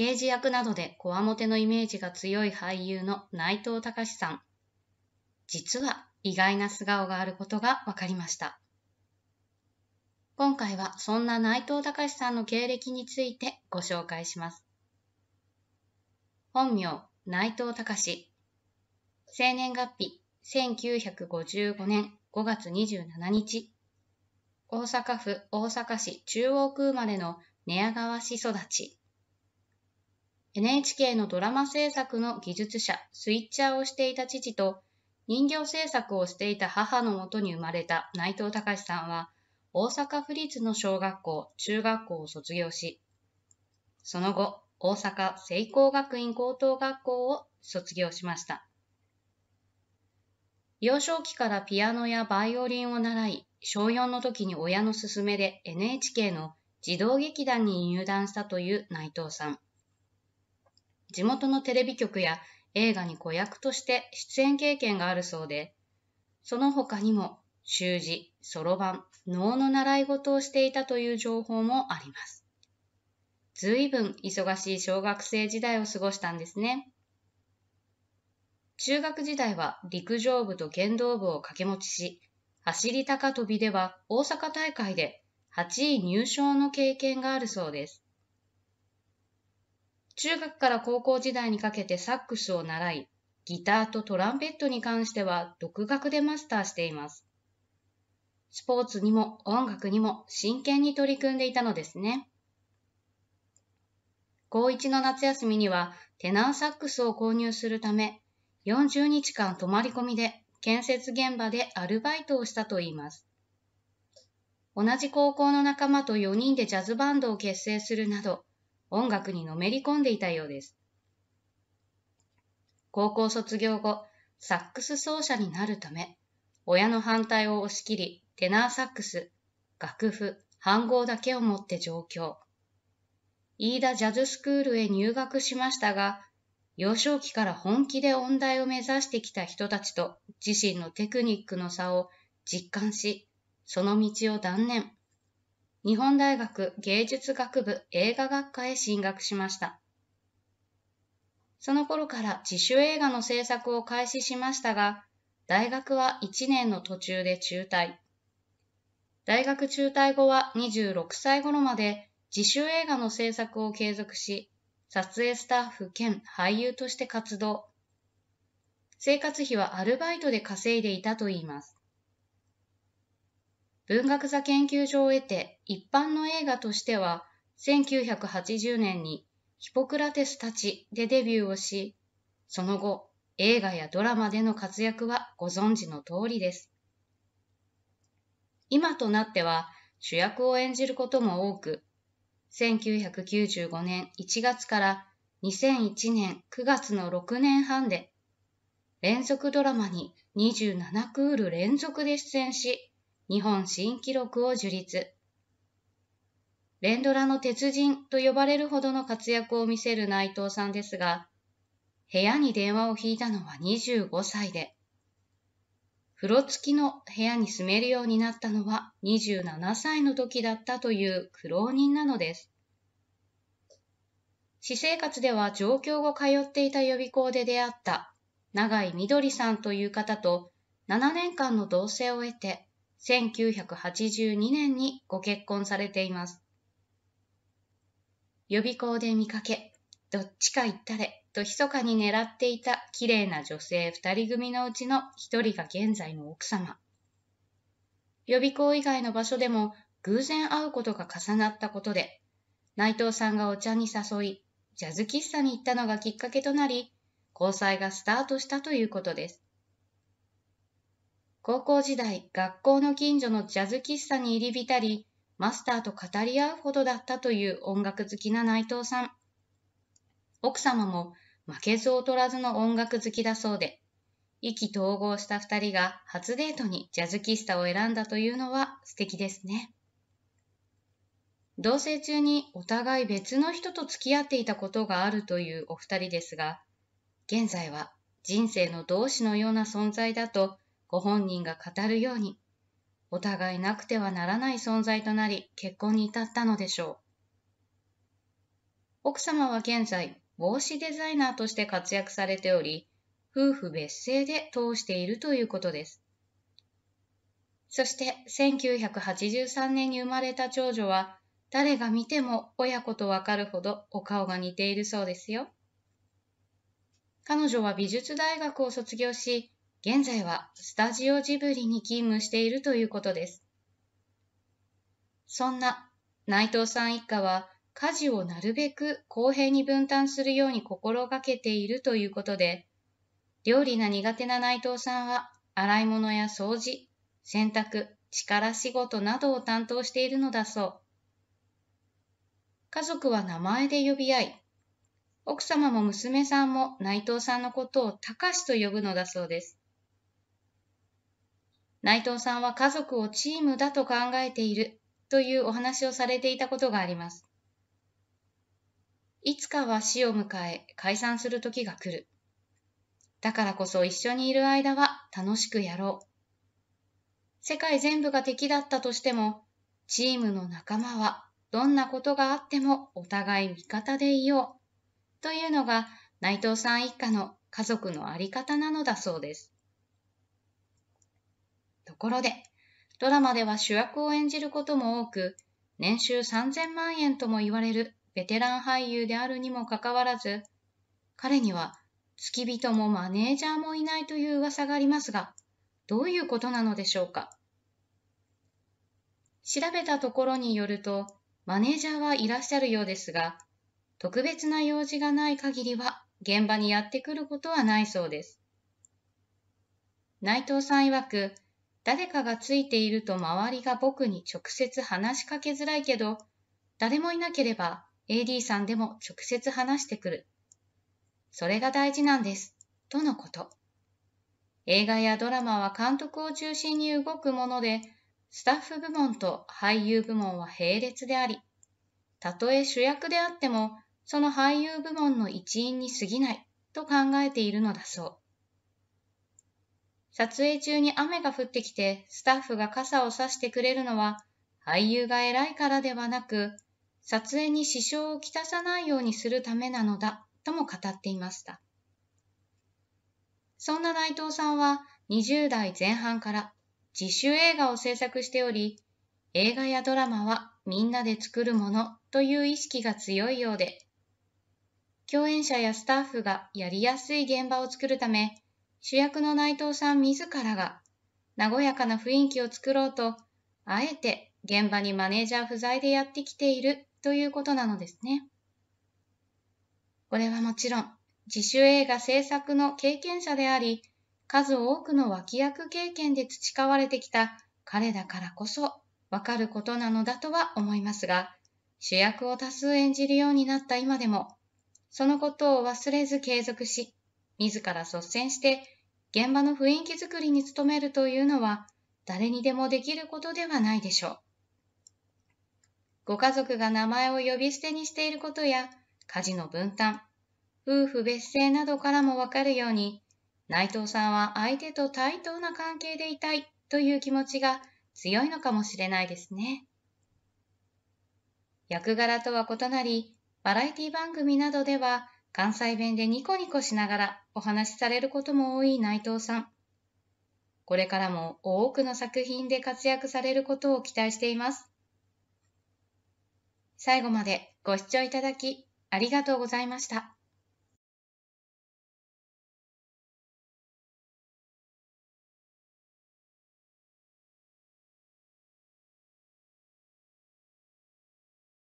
刑事役などでこわもてのイメージが強い俳優の内藤隆さん。実は意外な素顔があることが分かりました。今回はそんな内藤隆さんの経歴についてご紹介します。本名、内藤隆。生年月日、1955年5月27日。大阪府大阪市中央区生まれの寝屋川市育ち。NHK のドラマ制作の技術者、スイッチャーをしていた父と、人形制作をしていた母のもとに生まれた内藤隆さんは、大阪府立の小学校、中学校を卒業し、その後、大阪聖光学院高等学校を卒業しました。幼少期からピアノやバイオリンを習い、小4の時に親の勧めで NHK の児童劇団に入団したという内藤さん。地元のテレビ局や映画に子役として出演経験があるそうで、その他にも習字、そろばん、能の習い事をしていたという情報もあります。ずいぶん忙しい小学生時代を過ごしたんですね。中学時代は陸上部と剣道部を掛け持ちし、走り高跳びでは大阪大会で8位入賞の経験があるそうです。中学から高校時代にかけてサックスを習い、ギターとトランペットに関しては独学でマスターしています。スポーツにも音楽にも真剣に取り組んでいたのですね。高1の夏休みにはテナーサックスを購入するため、40日間泊まり込みで建設現場でアルバイトをしたといいます。同じ高校の仲間と4人でジャズバンドを結成するなど、音楽にのめり込んでいたようです。高校卒業後、サックス奏者になるため、親の反対を押し切り、テナーサックス、楽譜、半号だけを持って上京。飯田ジャズスクールへ入学しましたが、幼少期から本気で音大を目指してきた人たちと自身のテクニックの差を実感し、その道を断念。日本大学芸術学部映画学科へ進学しました。その頃から自主映画の制作を開始しましたが、大学は1年の途中で中退。大学中退後は26歳頃まで自主映画の制作を継続し、撮影スタッフ兼俳優として活動。生活費はアルバイトで稼いでいたといいます。文学座研究所を得て一般の映画としては1980年にヒポクラテスたちでデビューをし、その後映画やドラマでの活躍はご存知の通りです。今となっては主役を演じることも多く、1995年1月から2001年9月の6年半で連続ドラマに27クール連続で出演し、日本新記録を樹立。連ドラの鉄人と呼ばれるほどの活躍を見せる内藤さんですが、部屋に電話を引いたのは25歳で、風呂付きの部屋に住めるようになったのは27歳の時だったという苦労人なのです。私生活では上京後通っていた予備校で出会った長井みどりさんという方と7年間の同棲を得て1982年にご結婚されています。予備校で見かけ、どっちか行ったれと密かに狙っていた綺麗な女性二人組のうちの一人が現在の奥様。予備校以外の場所でも偶然会うことが重なったことで、内藤さんがお茶に誘い、ジャズ喫茶に行ったのがきっかけとなり、交際がスタートしたということです。高校時代、学校の近所のジャズ喫茶に入り浸り、マスターと語り合うほどだったという音楽好きな内藤さん。奥様も負けず劣らずの音楽好きだそうで、意気投合した二人が初デートにジャズ喫茶を選んだというのは素敵ですね。同棲中にお互い別の人と付き合っていたことがあるというお二人ですが、現在は人生の同志のような存在だとご本人が語るように、お互いなくてはならない存在となり、結婚に至ったのでしょう。奥様は現在、帽子デザイナーとして活躍されており、夫婦別姓で通しているということです。そして1983年に生まれた長女は、誰が見ても親子とわかるほどお顔が似ているそうですよ。彼女は美術大学を卒業し、現在はスタジオジブリに勤務しているということです。そんな内藤さん一家は家事をなるべく公平に分担するように心がけているということで、料理が苦手な内藤さんは洗い物や掃除、洗濯、力仕事などを担当しているのだそう。家族は名前で呼び合い、奥様も娘さんも内藤さんのことをたかしと呼ぶのだそうです。内藤さんは家族をチームだと考えているというお話をされていたことがあります。いつかは死を迎え解散する時が来る。だからこそ一緒にいる間は楽しくやろう。世界全部が敵だったとしても、チームの仲間はどんなことがあってもお互い味方でいよう。というのが内藤さん一家の家族のあり方なのだそうです。ところで、ドラマでは主役を演じることも多く、年収3000万円とも言われるベテラン俳優であるにもかかわらず、彼には付き人もマネージャーもいないという噂がありますが、どういうことなのでしょうか調べたところによると、マネージャーはいらっしゃるようですが、特別な用事がない限りは現場にやってくることはないそうです。内藤さん曰く、誰かがついていると周りが僕に直接話しかけづらいけど、誰もいなければ AD さんでも直接話してくる。それが大事なんです。とのこと。映画やドラマは監督を中心に動くもので、スタッフ部門と俳優部門は並列であり、たとえ主役であっても、その俳優部門の一員に過ぎないと考えているのだそう。撮影中に雨が降ってきてスタッフが傘をさしてくれるのは俳優が偉いからではなく、撮影に支障をきたさないようにするためなのだとも語っていました。そんな内藤さんは20代前半から自主映画を制作しており、映画やドラマはみんなで作るものという意識が強いようで、共演者やスタッフがやりやすい現場を作るため、主役の内藤さん自らが、和やかな雰囲気を作ろうと、あえて現場にマネージャー不在でやってきているということなのですね。これはもちろん、自主映画制作の経験者であり、数多くの脇役経験で培われてきた彼だからこそわかることなのだとは思いますが、主役を多数演じるようになった今でも、そのことを忘れず継続し、自ら率先して現場の雰囲気づくりに努めるというのは誰にでもできることではないでしょう。ご家族が名前を呼び捨てにしていることや家事の分担、夫婦別姓などからもわかるように内藤さんは相手と対等な関係でいたいという気持ちが強いのかもしれないですね。役柄とは異なり、バラエティ番組などでは関西弁でニコニコしながらお話しされることも多い内藤さん。これからも多くの作品で活躍されることを期待しています。最後までご視聴いただきありがとうございました。